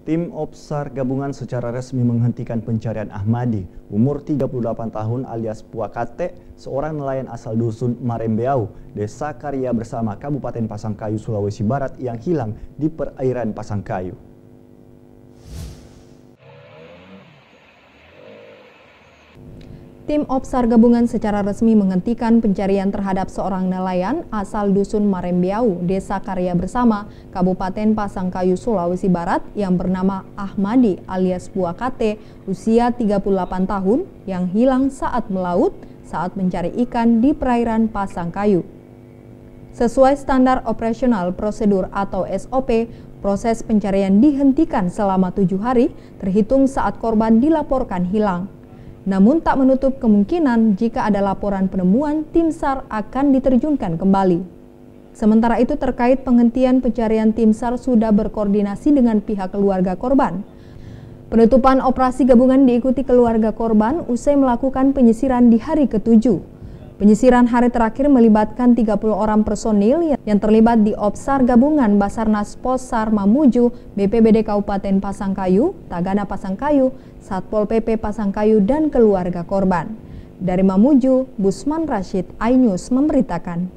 Tim OPSAR gabungan secara resmi menghentikan pencarian Ahmadi, umur 38 tahun alias Puakate, seorang nelayan asal dusun Marembeau, Desa Karya bersama Kabupaten Pasangkayu, Sulawesi Barat yang hilang di perairan Pasangkayu. Tim OPSAR gabungan secara resmi menghentikan pencarian terhadap seorang nelayan asal Dusun Marembiau, Desa Karya Bersama, Kabupaten Pasangkayu, Sulawesi Barat yang bernama Ahmadi alias Buakate, usia 38 tahun yang hilang saat melaut saat mencari ikan di perairan Pasangkayu. Sesuai standar operasional prosedur atau SOP, proses pencarian dihentikan selama tujuh hari terhitung saat korban dilaporkan hilang namun tak menutup kemungkinan jika ada laporan penemuan, tim SAR akan diterjunkan kembali. Sementara itu terkait penghentian pencarian tim SAR sudah berkoordinasi dengan pihak keluarga korban. Penutupan operasi gabungan diikuti keluarga korban usai melakukan penyisiran di hari ketujuh. Penyisiran hari terakhir melibatkan 30 orang personil yang terlibat di Opsar Gabungan Basarnas Posar Mamuju, BPBD Kabupaten Pasangkayu, Tagana Pasangkayu, Satpol PP Pasangkayu, dan keluarga korban. Dari Mamuju, Busman Rashid, Ainus memberitakan.